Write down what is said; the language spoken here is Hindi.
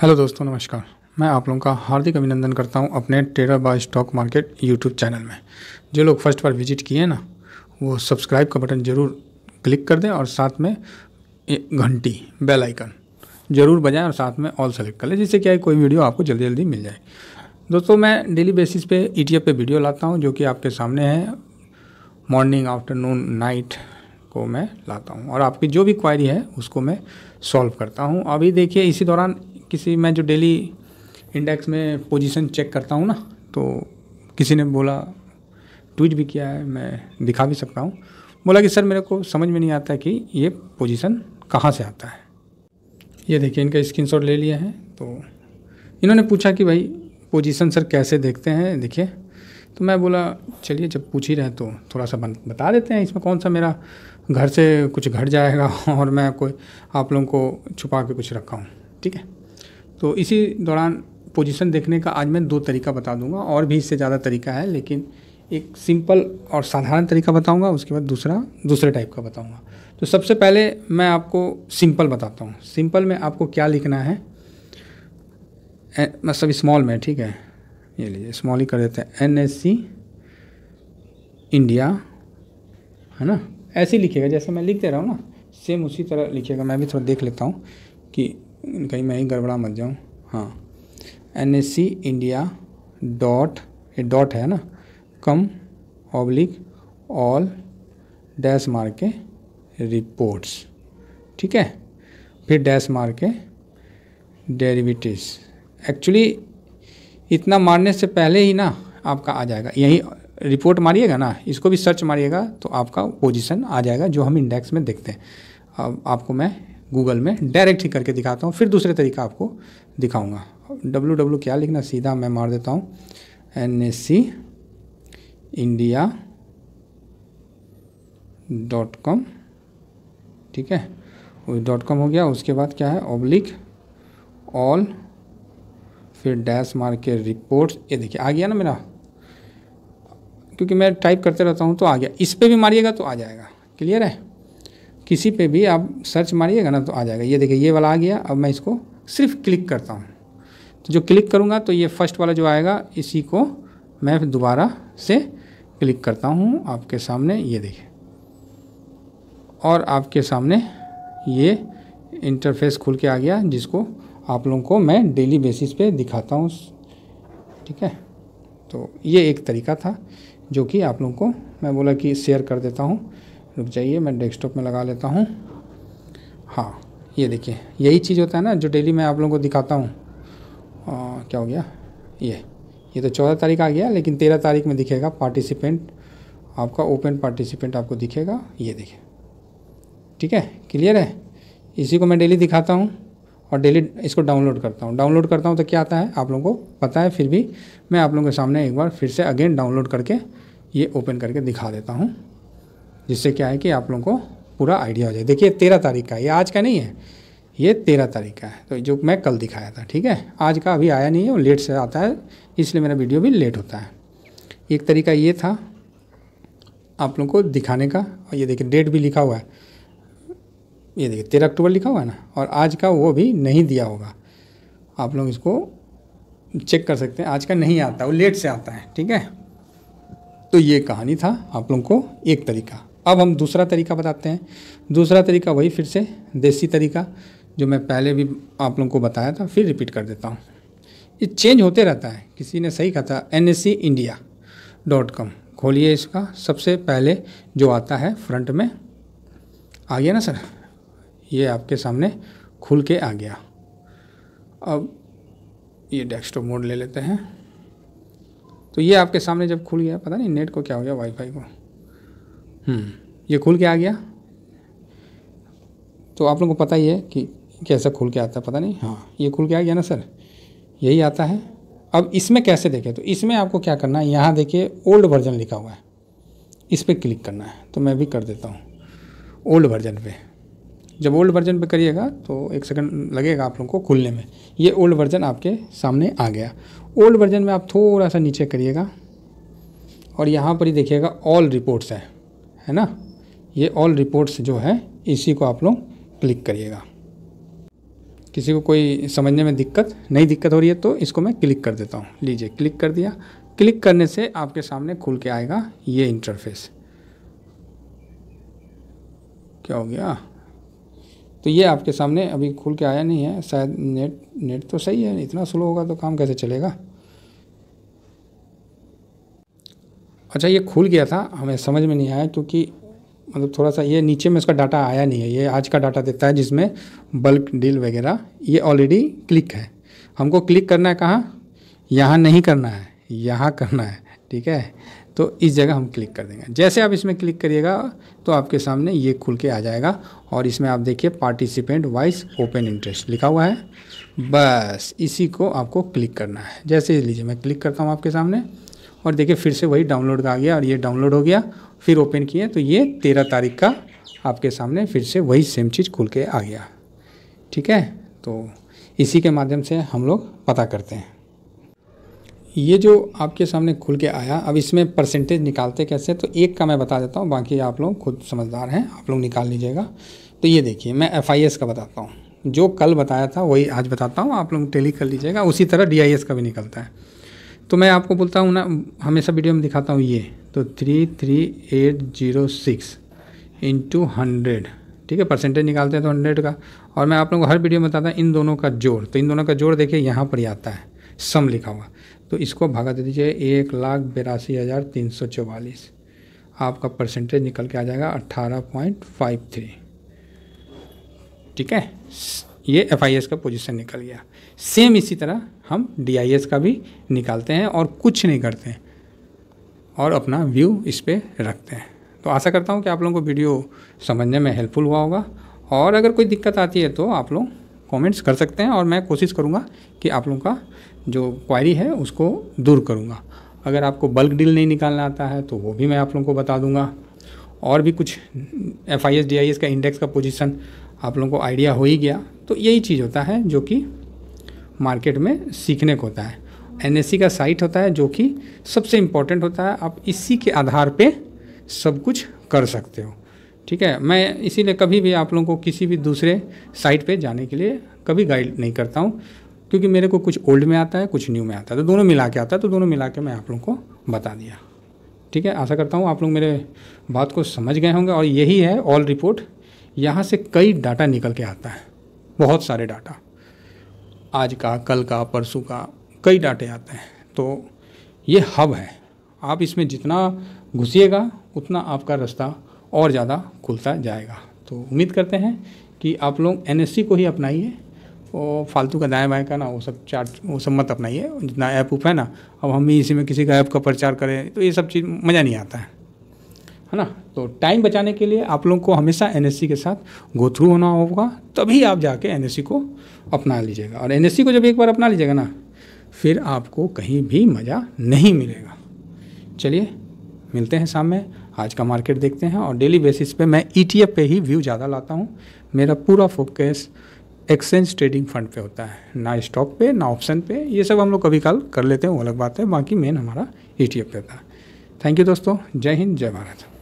हेलो दोस्तों नमस्कार मैं आप लोगों का हार्दिक अभिनंदन करता हूं अपने टेरा बाय स्टॉक मार्केट यूट्यूब चैनल में जो लोग फर्स्ट बार विजिट किए हैं ना वो सब्सक्राइब का बटन ज़रूर क्लिक कर दें और साथ में घंटी बेल आइकन ज़रूर बजाएं और साथ में ऑल सेलेक्ट कर लें जिससे क्या है कोई वीडियो आपको जल्दी जल्दी मिल जाए दोस्तों मैं डेली बेसिस पे ई e टी पे वीडियो लाता हूँ जो कि आपके सामने है मॉर्निंग आफ्टरनून नाइट को मैं लाता हूँ और आपकी जो भी क्वायरी है उसको मैं सॉल्व करता हूँ अभी देखिए इसी दौरान किसी मैं जो डेली इंडेक्स में पोजीशन चेक करता हूँ ना तो किसी ने बोला ट्वीट भी किया है मैं दिखा भी सकता हूँ बोला कि सर मेरे को समझ में नहीं आता कि ये पोजीशन कहाँ से आता है ये देखिए इनका स्क्रीन ले लिया है तो इन्होंने पूछा कि भाई पोजीशन सर कैसे देखते हैं देखिए तो मैं बोला चलिए जब पूछ ही रहे तो थोड़ा सा बता देते हैं इसमें कौन सा मेरा घर से कुछ घट जाएगा और मैं कोई आप लोगों को छुपा के कुछ रखा हूँ ठीक है तो इसी दौरान पोजीशन देखने का आज मैं दो तरीका बता दूंगा और भी इससे ज़्यादा तरीका है लेकिन एक सिंपल और साधारण तरीका बताऊंगा उसके बाद दूसरा दूसरे टाइप का बताऊंगा तो सबसे पहले मैं आपको सिंपल बताता हूँ सिंपल में आपको क्या लिखना है मतलब स्मॉल में ठीक है ये लीजिए स्मॉल ही कर देते हैं एन एस सी इंडिया है ना ऐसे लिखेगा जैसे मैं लिख दे रहा हूँ ना सेम उसी तरह लिखेगा मैं भी थोड़ा देख लेता हूँ कि कहीं मैं ही गड़बड़ा मत जाऊँ हाँ N S C India dot ये डॉट है ना कम ऑब्लिक ऑल डैश मार के रिपोर्ट्स ठीक है फिर डैश मार के डेरिवेटिव्स एक्चुअली इतना मारने से पहले ही ना आपका आ जाएगा यही रिपोर्ट मारिएगा ना इसको भी सर्च मारिएगा तो आपका पोजीशन आ जाएगा जो हम इंडेक्स में देखते हैं अब आपको मैं गूगल में डायरेक्ट ही करके दिखाता हूँ फिर दूसरे तरीका आपको दिखाऊँगा डब्लू डब्लू क्या लिखना सीधा मैं मार देता हूँ N S C India dot com ठीक है डॉट कॉम हो गया उसके बाद क्या है ओब्लिक ऑल फिर डैश मार के रिपोर्ट ये देखिए आ गया ना मेरा क्योंकि मैं टाइप करते रहता हूँ तो आ गया इस पर भी मारिएगा तो आ जाएगा क्लियर है किसी पे भी आप सर्च मारिएगा ना तो आ जाएगा ये देखिए ये वाला आ गया अब मैं इसको सिर्फ क्लिक करता हूँ तो जो क्लिक करूँगा तो ये फर्स्ट वाला जो आएगा इसी को मैं दोबारा से क्लिक करता हूँ आपके सामने ये देखिए और आपके सामने ये इंटरफेस खुल के आ गया जिसको आप लोगों को मैं डेली बेसिस पे दिखाता हूँ ठीक है तो ये एक तरीका था जो कि आप लोगों को मैं बोला कि शेयर कर देता हूँ रुक जाइए मैं डेस्कटॉप में लगा लेता हूँ हाँ ये देखिए यही चीज़ होता है ना जो डेली मैं आप लोगों को दिखाता हूँ क्या हो गया ये ये तो चौदह तारीख आ गया लेकिन तेरह तारीख में दिखेगा पार्टिसिपेंट आपका ओपन पार्टिसिपेंट आपको दिखेगा ये देखिए ठीक है क्लियर है इसी को मैं डेली दिखाता हूँ और डेली इसको डाउनलोड करता हूँ डाउनलोड करता हूँ तो क्या आता है आप लोगों को पता है फिर भी मैं आप लोगों के सामने एक बार फिर से अगेन डाउनलोड करके ये ओपन करके दिखा देता हूँ जिससे क्या है कि आप लोगों को पूरा आइडिया हो जाए देखिए तेरह तारीख का ये आज का नहीं है ये तेरह तारीख का है तो जो मैं कल दिखाया था ठीक है आज का अभी आया नहीं है और लेट से आता है इसलिए मेरा वीडियो भी लेट होता है एक तरीका ये था आप लोगों को दिखाने का और ये देखिए डेट भी लिखा हुआ है ये देखिए तेरह अक्टूबर लिखा हुआ है ना और आज का वो भी नहीं दिया होगा आप लोग इसको चेक कर सकते हैं आज का नहीं आता वो लेट से आता है ठीक है तो ये कहानी था आप लोगों को एक तरीका अब हम दूसरा तरीका बताते हैं दूसरा तरीका वही फिर से देसी तरीका जो मैं पहले भी आप लोगों को बताया था फिर रिपीट कर देता हूँ ये चेंज होते रहता है किसी ने सही कहा था एन इंडिया डॉट कॉम खोलिए इसका सबसे पहले जो आता है फ्रंट में आ गया ना सर ये आपके सामने खुल के आ गया अब ये डेस्कटॉप मोड ले लेते हैं तो ये आपके सामने जब खुल गया पता नहीं नेट को क्या हो गया वाईफाई को हम्म। ये खुल के आ गया तो आप लोगों को पता ही है कि कैसा खुल के आता है पता नहीं हाँ ये खुल के आ गया ना सर यही आता है अब इसमें कैसे देखें तो इसमें आपको क्या करना है यहाँ देखिए ओल्ड वर्जन लिखा हुआ है इस पर क्लिक करना है तो मैं भी कर देता हूँ ओल्ड वर्जन पे जब ओल्ड वर्जन पे करिएगा तो एक सेकंड लगेगा आप लोगों को खुलने में ये ओल्ड वर्जन आपके सामने आ गया ओल्ड वर्जन में आप थोड़ा सा नीचे करिएगा और यहाँ पर ही देखिएगा ऑल रिपोर्ट्स है है ना ये ऑल रिपोर्ट्स जो है इसी को आप लोग क्लिक करिएगा किसी को कोई समझने में दिक्कत नहीं दिक्कत हो रही है तो इसको मैं क्लिक कर देता हूँ लीजिए क्लिक कर दिया क्लिक करने से आपके सामने खुल के आएगा ये इंटरफेस क्या हो गया तो ये आपके सामने अभी खुल के आया नहीं है शायद नेट नेट तो सही है इतना स्लो होगा तो काम कैसे चलेगा अच्छा ये खुल गया था हमें समझ में नहीं आया क्योंकि मतलब थोड़ा सा ये नीचे में इसका डाटा आया नहीं है ये आज का डाटा देता है जिसमें बल्क डील वगैरह ये ऑलरेडी क्लिक है हमको क्लिक करना है कहाँ यहाँ नहीं करना है यहाँ करना है ठीक है तो इस जगह हम क्लिक कर देंगे जैसे आप इसमें क्लिक करिएगा तो आपके सामने ये खुल के आ जाएगा और इसमें आप देखिए पार्टिसिपेंट वाइस ओपन इंटरेस्ट लिखा हुआ है बस इसी को आपको क्लिक करना है जैसे लीजिए मैं क्लिक करता हूँ आपके सामने और देखिए फिर से वही डाउनलोड का आ गया और ये डाउनलोड हो गया फिर ओपन किए तो ये तेरह तारीख का आपके सामने फिर से वही सेम चीज़ खुल के आ गया ठीक है तो इसी के माध्यम से हम लोग पता करते हैं ये जो आपके सामने खुल के आया अब इसमें परसेंटेज निकालते कैसे तो एक का मैं बता देता हूँ बाकी आप लोग खुद समझदार हैं आप लोग निकाल लीजिएगा तो ये देखिए मैं एफ का बताता हूँ जो कल बताया था वही आज बताता हूँ आप लोग टेली कर लीजिएगा उसी तरह डी का भी निकलता है तो मैं आपको बोलता हूँ ना हमेशा वीडियो में दिखाता हूँ ये तो three three eight zero six into hundred ठीक है परसेंटेज निकालते हैं तो हंड्रेड का और मैं आप लोगों को हर वीडियो में बताता हूँ इन दोनों का जोड़ तो इन दोनों का जोड़ देखिए यहाँ पर ही आता है सम लिखा हुआ तो इसको भागा दे दीजिए एक लाख बिरासी हज़ार तीन सौ चौवालीस आपका परसेंटेज निकल के आ जाएगा अट्ठारह पॉइंट फाइव थ्री ठीक है ये एफ का पोजिशन निकल गया सेम इसी तरह हम डी का भी निकालते हैं और कुछ नहीं करते हैं और अपना व्यू इस पर रखते हैं तो आशा करता हूँ कि आप लोगों को वीडियो समझने में हेल्पफुल हुआ होगा और अगर कोई दिक्कत आती है तो आप लोग कमेंट्स कर सकते हैं और मैं कोशिश करूँगा कि आप लोगों का जो क्वायरी है उसको दूर करूँगा अगर आपको बल्क डील नहीं निकालना आता है तो वो भी मैं आप लोगों को बता दूँगा और भी कुछ F I S D I S का इंडेक्स का पोजिशन आप लोगों को आइडिया हो ही गया तो यही चीज़ होता है जो कि मार्केट में सीखने को होता है एन e का साइट होता है जो कि सबसे इम्पोर्टेंट होता है आप इसी के आधार पे सब कुछ कर सकते हो ठीक है मैं इसीलिए कभी भी आप लोगों को किसी भी दूसरे साइट पे जाने के लिए कभी गाइड नहीं करता हूँ क्योंकि मेरे को कुछ ओल्ड में आता है कुछ न्यू में आता है तो दोनों मिला के आता है तो दोनों मिला के मैं आप लोगों को बता दिया ठीक है आशा करता हूँ आप लोग मेरे बात को समझ गए होंगे और यही है ऑल रिपोर्ट यहाँ से कई डाटा निकल के आता है बहुत सारे डाटा आज का कल का परसों का कई डाटे आते हैं तो ये हब है आप इसमें जितना घुसिएगा उतना आपका रास्ता और ज़्यादा खुलता जाएगा तो उम्मीद करते हैं कि आप लोग एन को ही अपनाइए और फालतू का दाएँ बाएँ का ना वो सब चार्ट वो सब मत अपनाइए जितना ऐप उप है ना अब हम ही इसी में किसी का ऐप का प्रचार करें तो ये सब चीज़ मज़ा नहीं आता है है ना तो टाइम बचाने के लिए आप लोगों को हमेशा एन के साथ गो थ्रू होना होगा तभी आप जाके एन को अपना लीजिएगा और एन को जब एक बार अपना लीजिएगा ना फिर आपको कहीं भी मज़ा नहीं मिलेगा चलिए मिलते हैं शाम में आज का मार्केट देखते हैं और डेली बेसिस पे मैं ई e पे ही व्यू ज़्यादा लाता हूँ मेरा पूरा फोकस एक्सचेंज ट्रेडिंग फंड पे होता है ना स्टॉक पे ना ऑप्शन पे ये सब हम लोग कभी कल कर लेते हैं वो अलग बात है बाकी मेन हमारा ई e पे होता है थैंक यू दोस्तों जय हिंद जय भारत